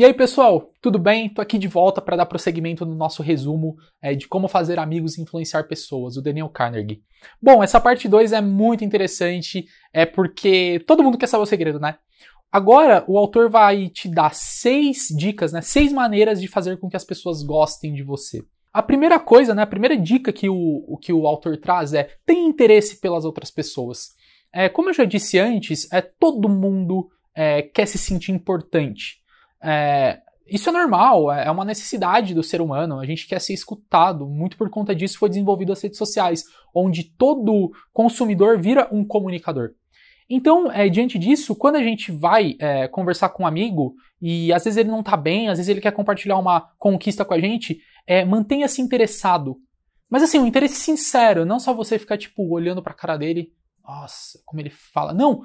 E aí, pessoal, tudo bem? Tô aqui de volta para dar prosseguimento no nosso resumo é, de como fazer amigos e influenciar pessoas, o Daniel Carnegie. Bom, essa parte 2 é muito interessante, é porque todo mundo quer saber o segredo, né? Agora, o autor vai te dar seis dicas, né? Seis maneiras de fazer com que as pessoas gostem de você. A primeira coisa, né, a primeira dica que o, que o autor traz é tem interesse pelas outras pessoas. É, como eu já disse antes, é, todo mundo é, quer se sentir importante. É, isso é normal, é, é uma necessidade do ser humano, a gente quer ser escutado. Muito por conta disso foi desenvolvido as redes sociais, onde todo consumidor vira um comunicador. Então, é, diante disso, quando a gente vai é, conversar com um amigo e às vezes ele não tá bem, às vezes ele quer compartilhar uma conquista com a gente, é, mantenha-se interessado. Mas assim, um interesse sincero, não só você ficar tipo olhando pra cara dele, nossa, como ele fala. Não,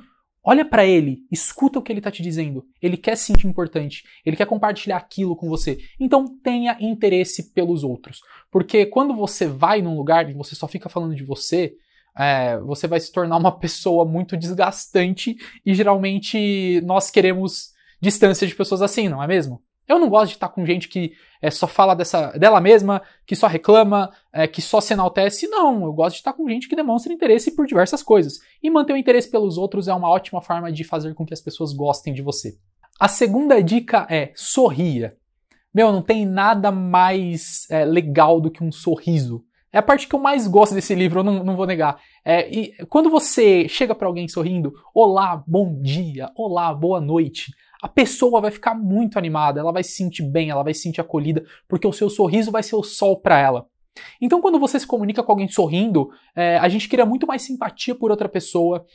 Olha para ele, escuta o que ele está te dizendo. Ele quer se sentir importante, ele quer compartilhar aquilo com você. Então tenha interesse pelos outros. Porque quando você vai num lugar e você só fica falando de você, é, você vai se tornar uma pessoa muito desgastante e geralmente nós queremos distância de pessoas assim, não é mesmo? Eu não gosto de estar com gente que é, só fala dessa, dela mesma, que só reclama, é, que só se enaltece. Não, eu gosto de estar com gente que demonstra interesse por diversas coisas. E manter o interesse pelos outros é uma ótima forma de fazer com que as pessoas gostem de você. A segunda dica é sorria. Meu, não tem nada mais é, legal do que um sorriso. É a parte que eu mais gosto desse livro, eu não, não vou negar. É, e quando você chega para alguém sorrindo, olá, bom dia, olá, boa noite, a pessoa vai ficar muito animada, ela vai se sentir bem, ela vai se sentir acolhida, porque o seu sorriso vai ser o sol para ela. Então, quando você se comunica com alguém sorrindo, é, a gente cria muito mais simpatia por outra pessoa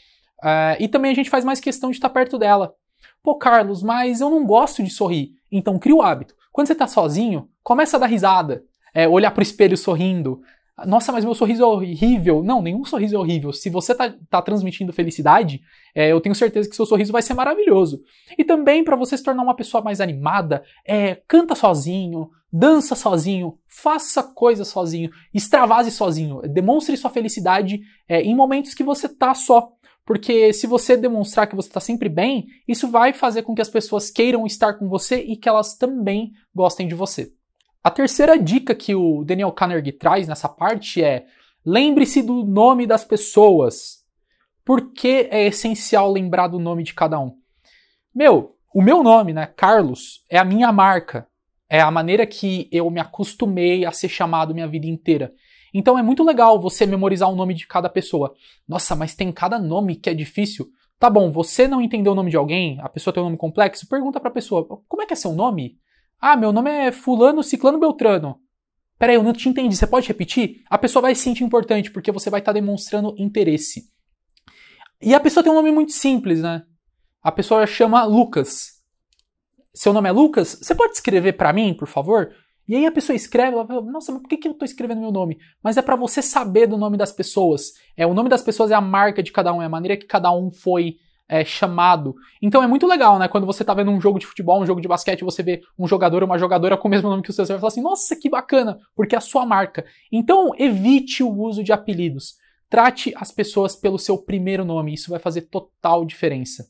é, e também a gente faz mais questão de estar perto dela. Pô, Carlos, mas eu não gosto de sorrir. Então, cria o hábito. Quando você está sozinho, começa a dar risada, é, olhar para o espelho sorrindo, nossa, mas meu sorriso é horrível. Não, nenhum sorriso é horrível. Se você tá, tá transmitindo felicidade, é, eu tenho certeza que seu sorriso vai ser maravilhoso. E também para você se tornar uma pessoa mais animada, é, canta sozinho, dança sozinho, faça coisas sozinho, extravase sozinho, demonstre sua felicidade é, em momentos que você tá só. Porque se você demonstrar que você tá sempre bem, isso vai fazer com que as pessoas queiram estar com você e que elas também gostem de você. A terceira dica que o Daniel Carnegie traz nessa parte é: lembre-se do nome das pessoas. Por que é essencial lembrar do nome de cada um? Meu, o meu nome, né, Carlos, é a minha marca. É a maneira que eu me acostumei a ser chamado minha vida inteira. Então é muito legal você memorizar o nome de cada pessoa. Nossa, mas tem cada nome que é difícil. Tá bom, você não entendeu o nome de alguém, a pessoa tem um nome complexo, pergunta pra pessoa, como é que é seu nome? Ah, meu nome é Fulano Ciclano Beltrano. Peraí, eu não te entendi. Você pode repetir? A pessoa vai se sentir importante porque você vai estar tá demonstrando interesse. E a pessoa tem um nome muito simples, né? A pessoa chama Lucas. Seu nome é Lucas? Você pode escrever para mim, por favor? E aí a pessoa escreve, ela fala, nossa, mas por que, que eu estou escrevendo meu nome? Mas é para você saber do nome das pessoas. É O nome das pessoas é a marca de cada um, é a maneira que cada um foi é, chamado. Então é muito legal, né? Quando você tá vendo um jogo de futebol, um jogo de basquete, você vê um jogador ou uma jogadora com o mesmo nome que o seu, você vai falar assim, nossa, que bacana, porque é a sua marca. Então evite o uso de apelidos. Trate as pessoas pelo seu primeiro nome, isso vai fazer total diferença.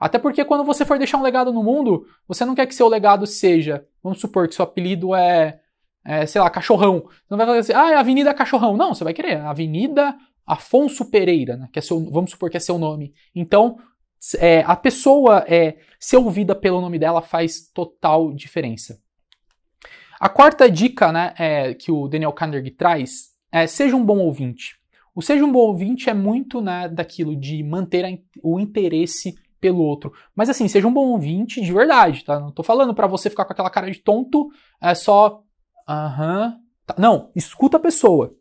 Até porque quando você for deixar um legado no mundo, você não quer que seu legado seja, vamos supor que seu apelido é, é sei lá, cachorrão. Você não vai falar assim, ah, é Avenida Cachorrão. Não, você vai querer Avenida Afonso Pereira, né, que é seu, vamos supor que é seu nome. Então, é, a pessoa é, ser ouvida pelo nome dela faz total diferença. A quarta dica né, é, que o Daniel Carnegie traz é seja um bom ouvinte. O seja um bom ouvinte é muito né, daquilo de manter a, o interesse pelo outro. Mas assim, seja um bom ouvinte de verdade, tá? Não tô falando para você ficar com aquela cara de tonto, é só aham. tá. Não, escuta a pessoa.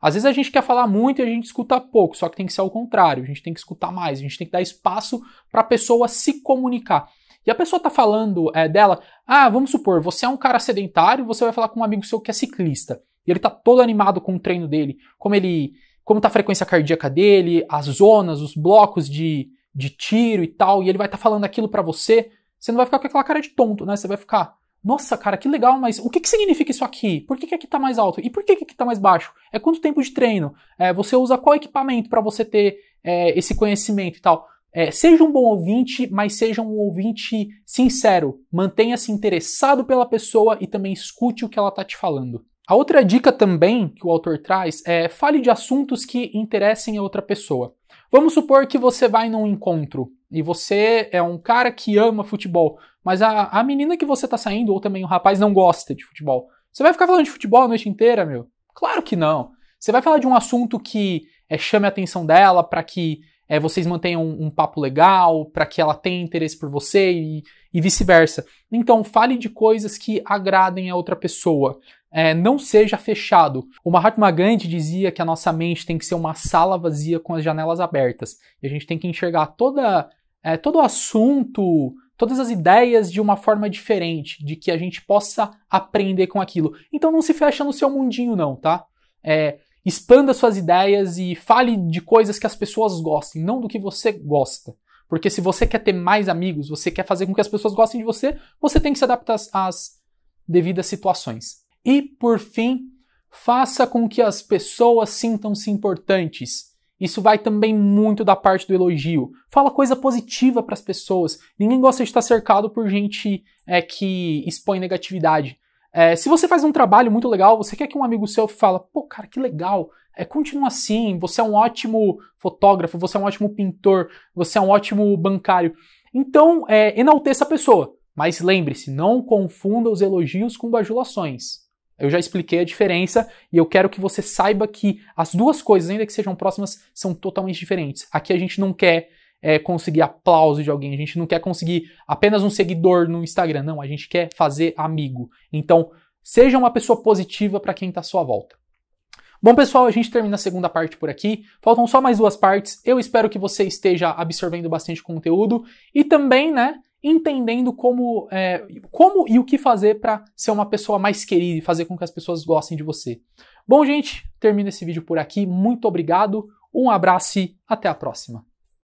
Às vezes a gente quer falar muito e a gente escuta pouco, só que tem que ser ao contrário, a gente tem que escutar mais, a gente tem que dar espaço para a pessoa se comunicar. E a pessoa está falando é, dela, ah, vamos supor, você é um cara sedentário, você vai falar com um amigo seu que é ciclista, e ele está todo animado com o treino dele, como ele, como tá a frequência cardíaca dele, as zonas, os blocos de, de tiro e tal, e ele vai estar tá falando aquilo para você, você não vai ficar com aquela cara de tonto, né? Você vai ficar, nossa, cara, que legal, mas o que, que significa isso aqui? Por que, que aqui está mais alto? E por que, que aqui está mais baixo? É quanto tempo de treino? É, você usa qual equipamento para você ter é, esse conhecimento e tal? É, seja um bom ouvinte, mas seja um ouvinte sincero. Mantenha-se interessado pela pessoa e também escute o que ela está te falando. A outra dica também que o autor traz é fale de assuntos que interessem a outra pessoa. Vamos supor que você vai num encontro e você é um cara que ama futebol, mas a, a menina que você tá saindo, ou também o rapaz, não gosta de futebol, você vai ficar falando de futebol a noite inteira, meu? Claro que não. Você vai falar de um assunto que é, chame a atenção dela para que é, vocês mantenham um, um papo legal, para que ela tenha interesse por você e, e vice-versa. Então, fale de coisas que agradem a outra pessoa. É, não seja fechado. O Mahatma Gandhi dizia que a nossa mente tem que ser uma sala vazia com as janelas abertas. E a gente tem que enxergar toda é, todo o assunto, todas as ideias de uma forma diferente, de que a gente possa aprender com aquilo. Então não se fecha no seu mundinho, não, tá? É, expanda suas ideias e fale de coisas que as pessoas gostem, não do que você gosta. Porque se você quer ter mais amigos, você quer fazer com que as pessoas gostem de você, você tem que se adaptar às devidas situações. E por fim, faça com que as pessoas sintam-se importantes. Isso vai também muito da parte do elogio. Fala coisa positiva para as pessoas. Ninguém gosta de estar cercado por gente é, que expõe negatividade. É, se você faz um trabalho muito legal, você quer que um amigo seu fala, pô, cara, que legal, é, continua assim, você é um ótimo fotógrafo, você é um ótimo pintor, você é um ótimo bancário. Então, é, enalteça a pessoa. Mas lembre-se, não confunda os elogios com bajulações. Eu já expliquei a diferença e eu quero que você saiba que as duas coisas, ainda que sejam próximas, são totalmente diferentes. Aqui a gente não quer é, conseguir aplauso de alguém, a gente não quer conseguir apenas um seguidor no Instagram, não, a gente quer fazer amigo. Então, seja uma pessoa positiva para quem está à sua volta. Bom, pessoal, a gente termina a segunda parte por aqui. Faltam só mais duas partes. Eu espero que você esteja absorvendo bastante conteúdo e também, né, entendendo como, é, como e o que fazer para ser uma pessoa mais querida e fazer com que as pessoas gostem de você. Bom, gente, termino esse vídeo por aqui. Muito obrigado, um abraço e até a próxima.